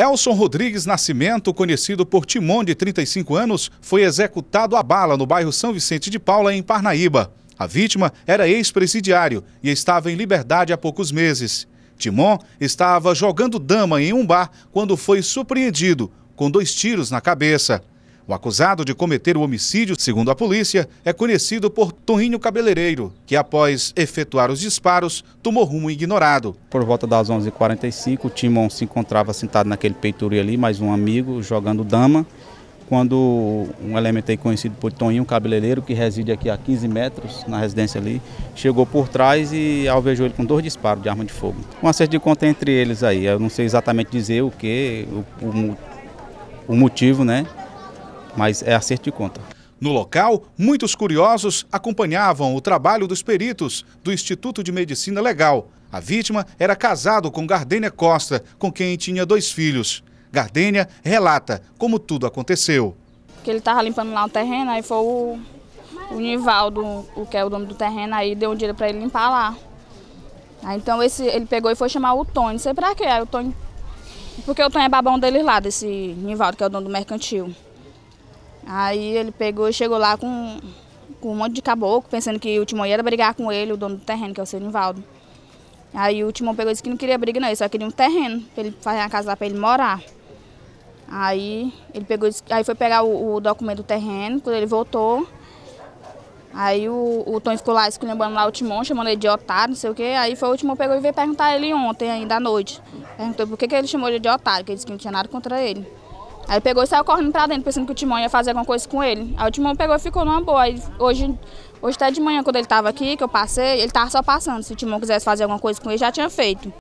Elson Rodrigues Nascimento, conhecido por Timon, de 35 anos, foi executado a bala no bairro São Vicente de Paula, em Parnaíba. A vítima era ex-presidiário e estava em liberdade há poucos meses. Timon estava jogando dama em um bar quando foi surpreendido com dois tiros na cabeça. O acusado de cometer o homicídio, segundo a polícia, é conhecido por Toninho Cabeleireiro, que após efetuar os disparos, tomou rumo ignorado. Por volta das 11h45, o Timon se encontrava sentado naquele peitoril ali, mais um amigo, jogando dama, quando um elemento aí conhecido por Toninho Cabeleireiro, que reside aqui a 15 metros na residência ali, chegou por trás e alvejou ele com dois disparos de arma de fogo. Um acerto de conta entre eles aí, eu não sei exatamente dizer o que, o, o, o motivo, né? mas é acerto de conta. No local, muitos curiosos acompanhavam o trabalho dos peritos do Instituto de Medicina Legal. A vítima era casado com Gardênia Costa, com quem tinha dois filhos. Gardênia relata como tudo aconteceu. ele estava limpando lá o terreno, aí foi o, o Nivaldo, o que é o dono do terreno, aí deu um dinheiro para ele limpar lá. Aí, então esse, ele pegou e foi chamar o Tony, não sei para quê. Aí o Tony, porque o Tony é babão dele lá, desse Nivaldo, que é o dono do mercantil. Aí ele pegou e chegou lá com, com um monte de caboclo, pensando que o Timão ia brigar com ele, o dono do terreno, que é o seu Nivaldo. Aí o Timão pegou e disse que não queria briga, não, ele só queria um terreno, para ele fazer uma casa lá para ele morar. Aí ele pegou, aí foi pegar o, o, documento do terreno, quando ele voltou, aí o, o Tom ficou lá esculhambando lá o Timon, chamando ele de otário, não sei o quê. Aí foi o Timon pegou e veio perguntar ele ontem, ainda à noite. Perguntou por que, que ele chamou ele de otário, que ele disse que não tinha nada contra ele. Aí pegou e saiu correndo pra dentro, pensando que o Timão ia fazer alguma coisa com ele. Aí o Timão pegou e ficou numa boa. Aí, hoje, hoje até de manhã, quando ele tava aqui, que eu passei, ele tava só passando. Se o Timão quisesse fazer alguma coisa com ele, já tinha feito.